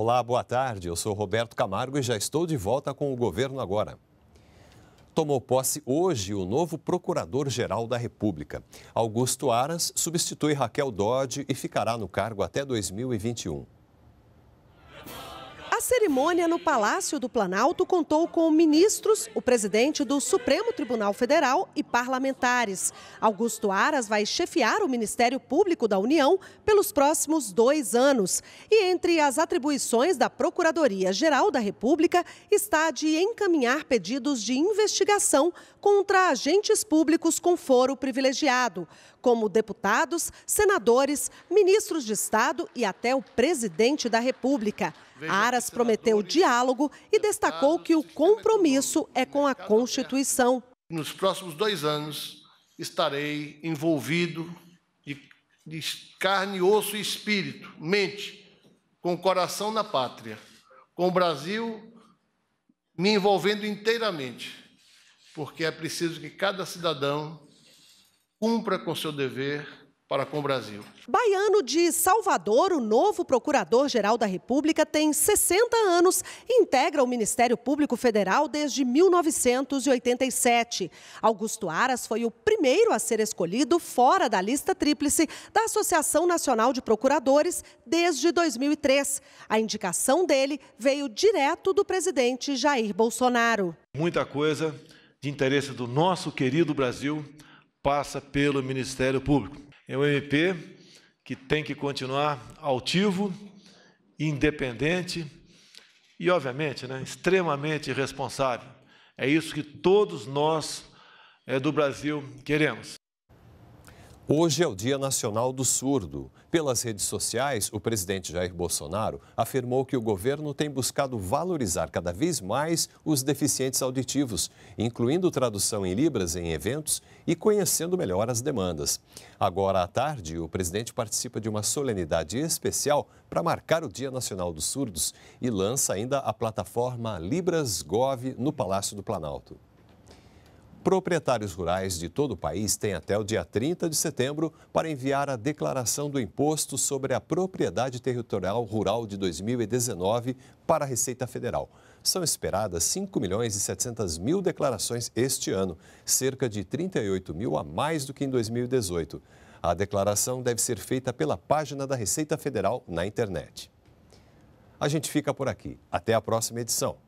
Olá, boa tarde. Eu sou Roberto Camargo e já estou de volta com o governo agora. Tomou posse hoje o novo Procurador-Geral da República. Augusto Aras substitui Raquel Dodge e ficará no cargo até 2021. A cerimônia no Palácio do Planalto contou com ministros, o presidente do Supremo Tribunal Federal e parlamentares. Augusto Aras vai chefiar o Ministério Público da União pelos próximos dois anos. E entre as atribuições da Procuradoria-Geral da República está de encaminhar pedidos de investigação contra agentes públicos com foro privilegiado, como deputados, senadores, ministros de Estado e até o presidente da República. Aras prometeu diálogo e destacou que o compromisso é com a Constituição. Nos próximos dois anos, estarei envolvido de, de carne, osso e espírito, mente, com o coração na pátria, com o Brasil me envolvendo inteiramente, porque é preciso que cada cidadão cumpra com seu dever para com o Brasil. Baiano de Salvador, o novo Procurador-Geral da República, tem 60 anos e integra o Ministério Público Federal desde 1987. Augusto Aras foi o primeiro a ser escolhido fora da lista tríplice da Associação Nacional de Procuradores desde 2003. A indicação dele veio direto do presidente Jair Bolsonaro. Muita coisa de interesse do nosso querido Brasil passa pelo Ministério Público. É um MP que tem que continuar altivo, independente e, obviamente, né, extremamente responsável. É isso que todos nós é, do Brasil queremos. Hoje é o Dia Nacional do Surdo. Pelas redes sociais, o presidente Jair Bolsonaro afirmou que o governo tem buscado valorizar cada vez mais os deficientes auditivos, incluindo tradução em Libras em eventos e conhecendo melhor as demandas. Agora à tarde, o presidente participa de uma solenidade especial para marcar o Dia Nacional dos Surdos e lança ainda a plataforma Libras Gov no Palácio do Planalto. Proprietários rurais de todo o país têm até o dia 30 de setembro para enviar a declaração do Imposto sobre a Propriedade Territorial Rural de 2019 para a Receita Federal. São esperadas 5 milhões e 700 mil declarações este ano, cerca de 38 mil a mais do que em 2018. A declaração deve ser feita pela página da Receita Federal na internet. A gente fica por aqui. Até a próxima edição.